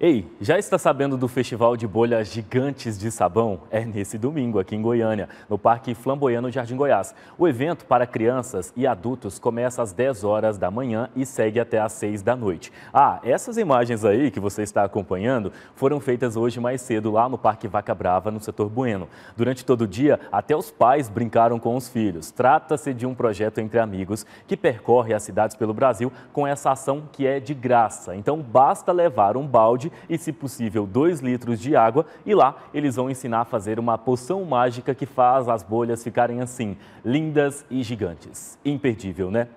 Ei, já está sabendo do Festival de Bolhas Gigantes de Sabão? É nesse domingo, aqui em Goiânia, no Parque Flamboyano Jardim Goiás. O evento para crianças e adultos começa às 10 horas da manhã e segue até às 6 da noite. Ah, essas imagens aí que você está acompanhando foram feitas hoje mais cedo lá no Parque Vaca Brava, no setor Bueno. Durante todo o dia, até os pais brincaram com os filhos. Trata-se de um projeto entre amigos que percorre as cidades pelo Brasil com essa ação que é de graça. Então, basta levar um balde balde e, se possível, 2 litros de água. E lá eles vão ensinar a fazer uma poção mágica que faz as bolhas ficarem assim, lindas e gigantes. Imperdível, né?